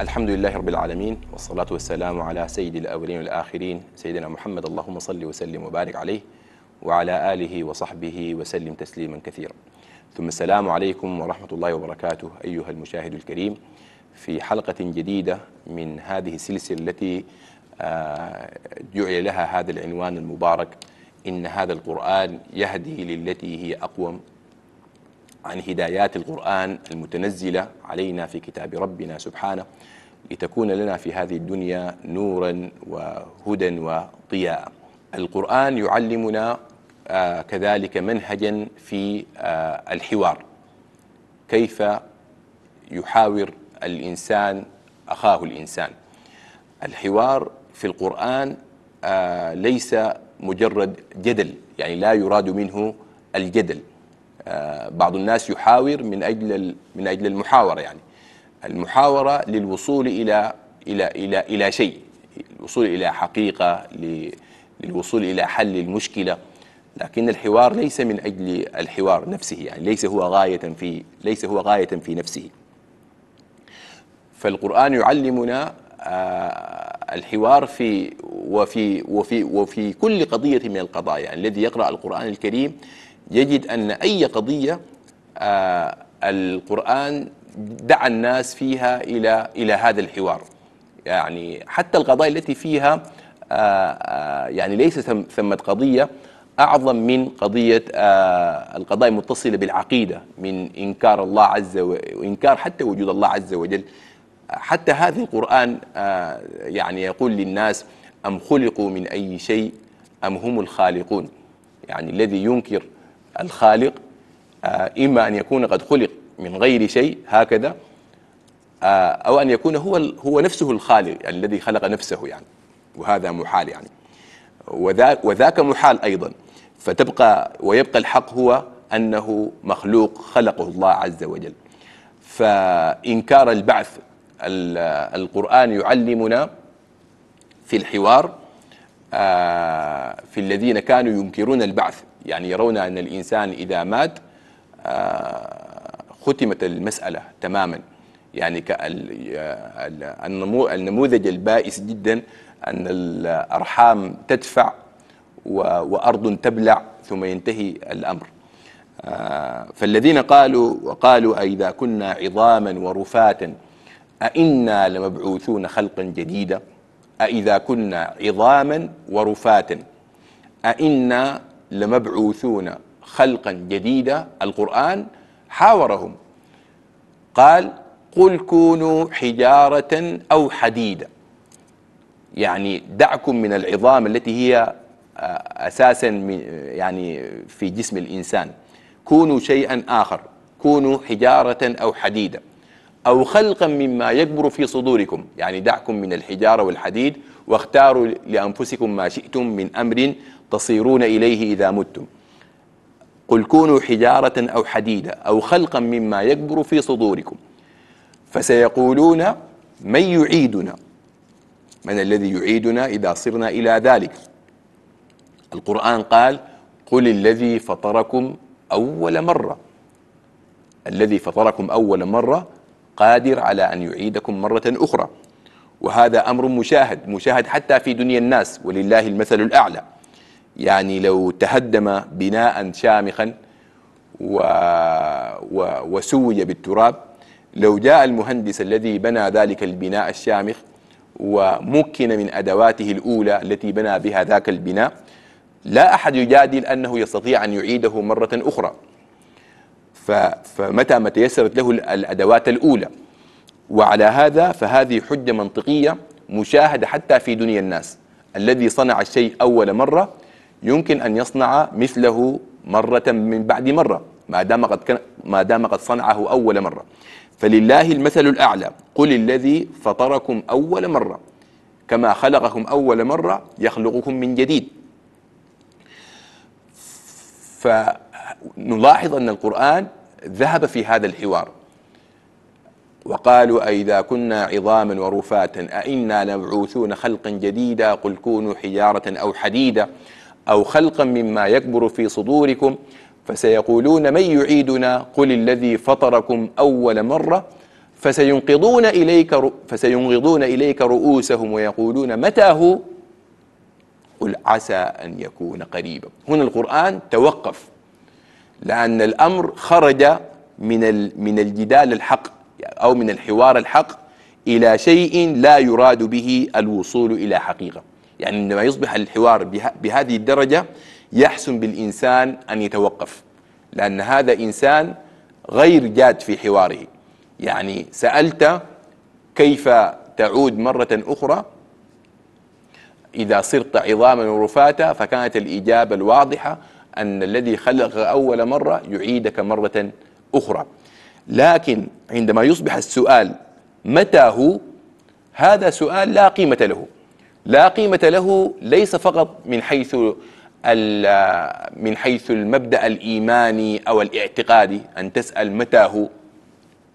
الحمد لله رب العالمين والصلاة والسلام على سيد الأولين والآخرين سيدنا محمد اللهم صل وسلم وبارك عليه وعلى آله وصحبه وسلم تسليما كثيرا ثم السلام عليكم ورحمة الله وبركاته أيها المشاهد الكريم في حلقة جديدة من هذه السلسلة التي آه، دعي لها هذا العنوان المبارك إن هذا القرآن يهدي للتي هي أقوم عن هدايات القرآن المتنزلة علينا في كتاب ربنا سبحانه لتكون لنا في هذه الدنيا نورا وهدى وضياء القرآن يعلمنا آه، كذلك منهجا في آه، الحوار كيف يحاور الإنسان أخاه الإنسان الحوار في القرآن آه، ليس مجرد جدل يعني لا يراد منه الجدل آه، بعض الناس يحاور من أجل من أجل المحاورة يعني المحاورة للوصول إلى إلى إلى إلى شيء الوصول إلى حقيقة للوصول إلى حل المشكلة لكن الحوار ليس من أجل الحوار نفسه يعني ليس هو غاية في ليس هو غاية في نفسه فالقرآن يعلمنا آه، الحوار في وفي وفي وفي كل قضية من القضايا يعني الذي يقرأ القرآن الكريم يجد أن أي قضية آه، القرآن دعا الناس فيها إلى إلى هذا الحوار يعني حتى القضايا التي فيها آه، آه، يعني ليس ثمة قضية أعظم من قضية القضايا المتصلة بالعقيدة من إنكار الله عز وإنكار حتى وجود الله عز وجل حتى هذا القرآن يعني يقول للناس أم خلقوا من أي شيء أم هم الخالقون يعني الذي ينكر الخالق آه، إما أن يكون قد خلق من غير شيء هكذا آه، أو أن يكون هو هو نفسه الخالق يعني الذي خلق نفسه يعني وهذا محال يعني وذاك, وذاك محال أيضا فتبقى ويبقى الحق هو أنه مخلوق خلقه الله عز وجل فإنكار البعث القرآن يعلمنا في الحوار آه، في الذين كانوا ينكرون البعث يعني يرون أن الإنسان إذا مات آه، ختمت المسألة تماما يعني آه، النموذج البائس جدا أن الأرحام تدفع وأرض تبلع ثم ينتهي الأمر فالذين قالوا وقالوا أئذا كنا عظاما ورفاتا أئنا لمبعوثون خلقا جديدا أإذا كنا عظاما ورفاتا أإنا لمبعوثون خلقا جديدا القرآن حاورهم قال قل كونوا حجارة أو حديدا يعني دعكم من العظام التي هي آه، أساسا يعني في جسم الإنسان كونوا شيئا آخر كونوا حجارة أو حديدا أو خلقا مما يكبر في صدوركم يعني دعكم من الحجارة والحديد واختاروا لأنفسكم ما شئتم من أمر تصيرون إليه إذا متم قل كونوا حجارة أو حديدة أو خلقا مما يكبر في صدوركم فسيقولون من يعيدنا من الذي يعيدنا إذا صرنا إلى ذلك القرآن قال قل الذي فطركم أول مرة الذي فطركم أول مرة قادر على أن يعيدكم مرة أخرى وهذا أمر مشاهد مشاهد حتى في دنيا الناس ولله المثل الأعلى يعني لو تهدم بناء شامخا و... و... وسوي بالتراب لو جاء المهندس الذي بنى ذلك البناء الشامخ ومكن من أدواته الأولى التي بنى بها ذاك البناء لا أحد يجادل أنه يستطيع أن يعيده مرة أخرى فمتى ما تيسرت له الأدوات الأولى وعلى هذا فهذه حجة منطقية مشاهدة حتى في دنيا الناس الذي صنع الشيء أول مرة يمكن أن يصنع مثله مرة من بعد مرة ما دام قد كان ما دام قد صنعه أول مرة فلله المثل الأعلى قل الذي فطركم أول مرة كما خلقكم أول مرة يخلقكم من جديد ف نلاحظ أن القرآن ذهب في هذا الحوار وقالوا أئذا كنا عظاما ورفاتا أئنا لمبعوثون خلقا جديدا قل كونوا حجارة أو حديدا أو خلقا مما يكبر في صدوركم فسيقولون من يعيدنا قل الذي فطركم أول مرة فسينقضون إليك فسينغضون إليك رؤوسهم ويقولون متى هو قل عسى أن يكون قريبا هنا القرآن توقف لأن الأمر خرج من من الجدال الحق أو من الحوار الحق إلى شيء لا يراد به الوصول إلى حقيقة يعني عندما يصبح الحوار بهذه الدرجة يحسن بالإنسان أن يتوقف لأن هذا إنسان غير جاد في حواره يعني سألت كيف تعود مرة أخرى إذا صرت عظاما ورفاتا فكانت الإجابة الواضحة أن الذي خلق أول مرة يعيدك مرة أخرى لكن عندما يصبح السؤال متى هو هذا سؤال لا قيمة له لا قيمة له ليس فقط من حيث من حيث المبدأ الإيماني أو الاعتقادي أن تسأل متى هو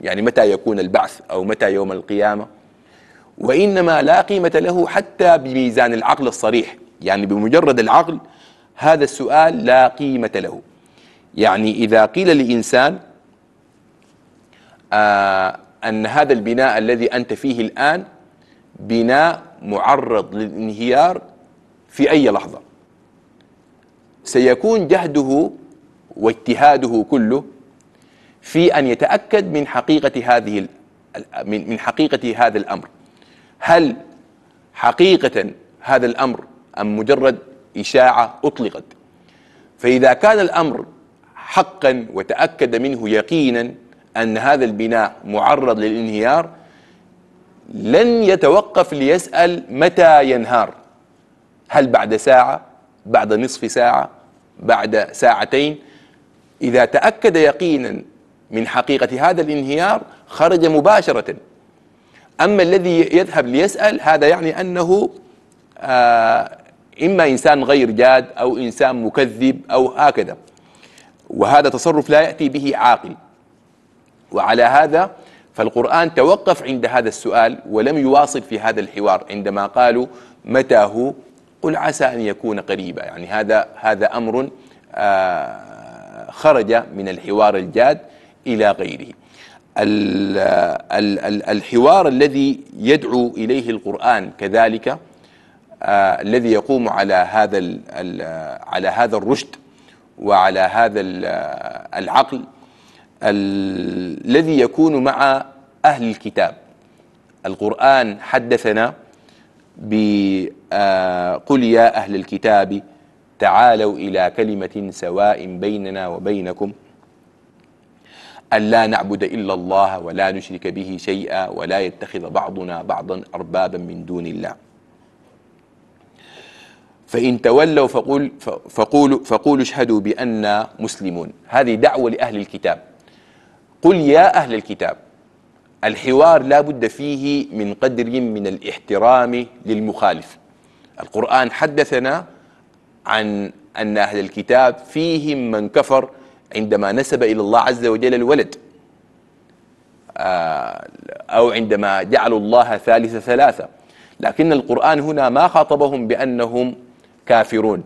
يعني متى يكون البعث أو متى يوم القيامة وإنما لا قيمة له حتى بميزان العقل الصريح يعني بمجرد العقل هذا السؤال لا قيمة له يعني إذا قيل لإنسان آه أن هذا البناء الذي أنت فيه الآن بناء معرض للانهيار في أي لحظة سيكون جهده واجتهاده كله في أن يتأكد من حقيقة هذه من من حقيقة هذا الأمر هل حقيقة هذا الأمر أم مجرد إشاعة أطلقت فإذا كان الأمر حقا وتأكد منه يقينا أن هذا البناء معرض للانهيار لن يتوقف ليسأل متى ينهار هل بعد ساعة بعد نصف ساعة بعد ساعتين إذا تأكد يقينا من حقيقة هذا الانهيار خرج مباشرة أما الذي يذهب ليسأل هذا يعني أنه آه، إما إنسان غير جاد أو إنسان مكذب أو هكذا وهذا تصرف لا يأتي به عاقل وعلى هذا فالقرآن توقف عند هذا السؤال ولم يواصل في هذا الحوار عندما قالوا متى هو قل عسى أن يكون قريبا يعني هذا هذا أمر آه، خرج من الحوار الجاد إلى غيره ال ال ال الحوار الذي يدعو إليه القرآن كذلك آه، الذي يقوم على هذا آه، على هذا الرشد وعلى هذا آه، العقل الذي يكون مع أهل الكتاب القرآن حدثنا ب قل يا أهل الكتاب تعالوا إلى كلمة سواء بيننا وبينكم ألا نعبد إلا الله ولا نشرك به شيئا ولا يتخذ بعضنا بعضا أربابا من دون الله فإن تولوا فقول فقولوا, فقولوا اشهدوا بأننا مسلمون هذه دعوة لأهل الكتاب قل يا أهل الكتاب الحوار لا بد فيه من قدر من الاحترام للمخالف القرآن حدثنا عن أن أهل الكتاب فيهم من كفر عندما نسب إلى الله عز وجل الولد آه، أو عندما جعلوا الله ثالث ثلاثة لكن القرآن هنا ما خاطبهم بأنهم كافرون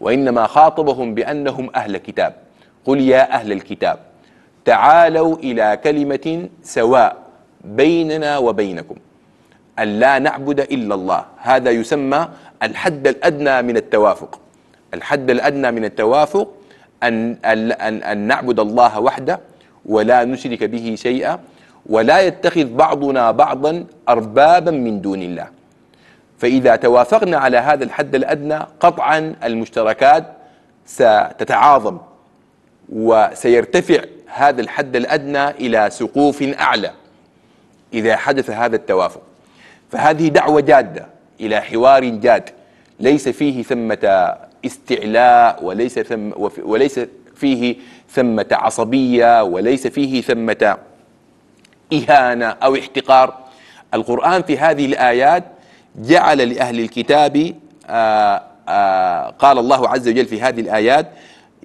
وإنما خاطبهم بأنهم أهل كتاب قل يا أهل الكتاب تعالوا إلى كلمة سواء بيننا وبينكم أن لا نعبد إلا الله هذا يسمى الحد الأدنى من التوافق الحد الأدنى من التوافق أن, أن, أن, أن نعبد الله وحده ولا نشرك به شيئا ولا يتخذ بعضنا بعضا أربابا من دون الله فإذا توافقنا على هذا الحد الأدنى قطعا المشتركات ستتعاظم وسيرتفع هذا الحد الأدنى إلى سقوف أعلى إذا حدث هذا التوافق فهذه دعوة جادة إلى حوار جاد ليس فيه ثمة استعلاء وليس ثم وليس فيه ثمة عصبية وليس فيه ثمة إهانة أو احتقار القرآن في هذه الآيات جعل لأهل الكتاب آه، آه، قال الله عز وجل في هذه الآيات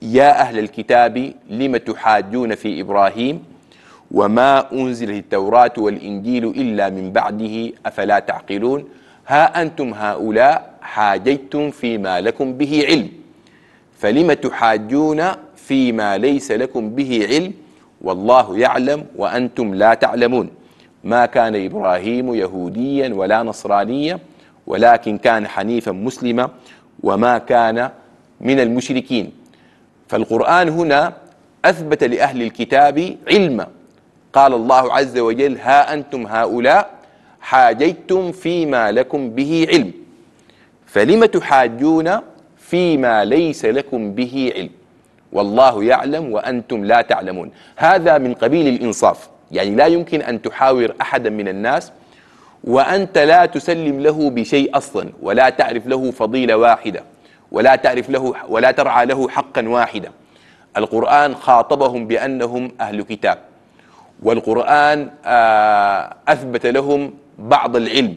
يا أهل الكتاب لم تحاجون في إبراهيم وما أنزلت التوراة والإنجيل إلا من بعده أفلا تعقلون ها أنتم هؤلاء حاجيتم فيما لكم به علم فلم تحاجون فيما ليس لكم به علم والله يعلم وأنتم لا تعلمون ما كان إبراهيم يهوديا ولا نصرانيا ولكن كان حنيفا مسلما وما كان من المشركين فالقرآن هنا أثبت لأهل الكتاب علما قال الله عز وجل ها أنتم هؤلاء حاجيتم فيما لكم به علم فلم تحاجون فيما ليس لكم به علم والله يعلم وأنتم لا تعلمون هذا من قبيل الإنصاف يعني لا يمكن أن تحاور أحدا من الناس وأنت لا تسلم له بشيء أصلا ولا تعرف له فضيلة واحدة ولا تعرف له ولا ترعى له حقا واحدا القرآن خاطبهم بأنهم أهل كتاب والقرآن آه، أثبت لهم بعض العلم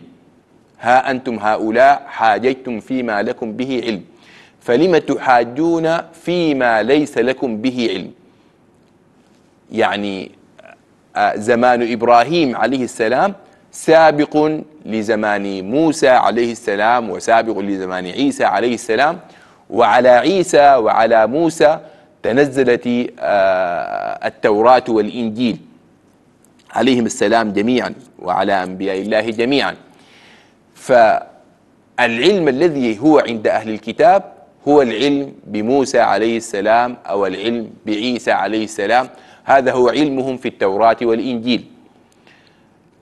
ها أنتم هؤلاء حاجيتم فيما لكم به علم فلم تحاجون فيما ليس لكم به علم يعني زمان إبراهيم عليه السلام سابق لزمان موسى عليه السلام وسابق لزمان عيسى عليه السلام وعلى عيسى وعلى موسى تنزلت آه، التوراة والإنجيل عليهم السلام جميعا وعلى أنبياء الله جميعا فالعلم الذي هو عند أهل الكتاب هو العلم بموسى عليه السلام أو العلم بعيسى عليه السلام هذا هو علمهم في التوراة والإنجيل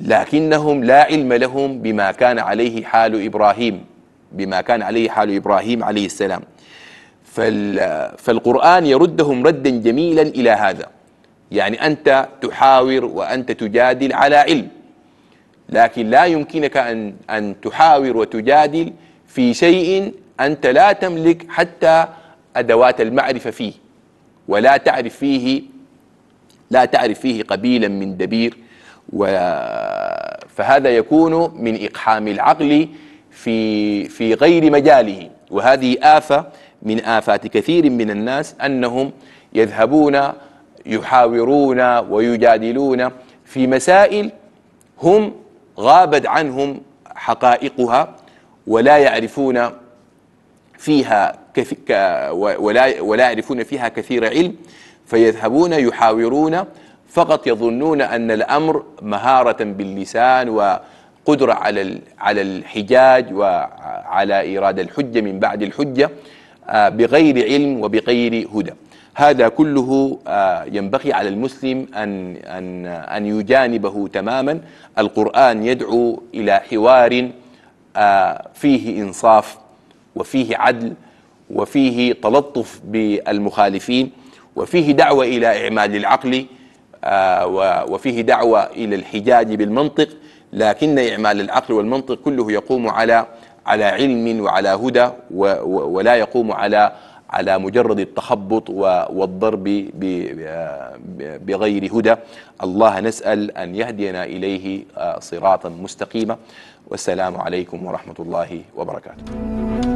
لكنهم لا علم لهم بما كان عليه حال إبراهيم بما كان عليه حال إبراهيم عليه السلام فالقرآن يردهم ردا جميلا إلى هذا يعني أنت تحاور وأنت تجادل على علم لكن لا يمكنك أن, أن تحاور وتجادل في شيء أنت لا تملك حتى أدوات المعرفة فيه ولا تعرف فيه لا تعرف فيه قبيلا من دبير و فهذا يكون من إقحام العقل في, في غير مجاله وهذه آفة من آفات كثير من الناس أنهم يذهبون يحاورون ويجادلون في مسائل هم غابت عنهم حقائقها ولا يعرفون فيها كث... ولا ولا يعرفون فيها كثير علم فيذهبون يحاورون فقط يظنون أن الأمر مهارة باللسان وقدرة على على الحجاج وعلى إيراد الحجة من بعد الحجة آه، بغير علم وبغير هدى هذا كله آه، ينبغي على المسلم أن, أن, أن يجانبه تماما القرآن يدعو إلى حوار آه، فيه إنصاف وفيه عدل وفيه تلطف بالمخالفين وفيه دعوة إلى إعمال العقل آه، وفيه دعوة إلى الحجاج بالمنطق لكن إعمال العقل والمنطق كله يقوم على على علم وعلى هدى ولا يقوم على على مجرد التخبط والضرب آه، بغير هدى الله نسأل أن يهدينا إليه آه، صراطا مستقيما والسلام عليكم ورحمة الله وبركاته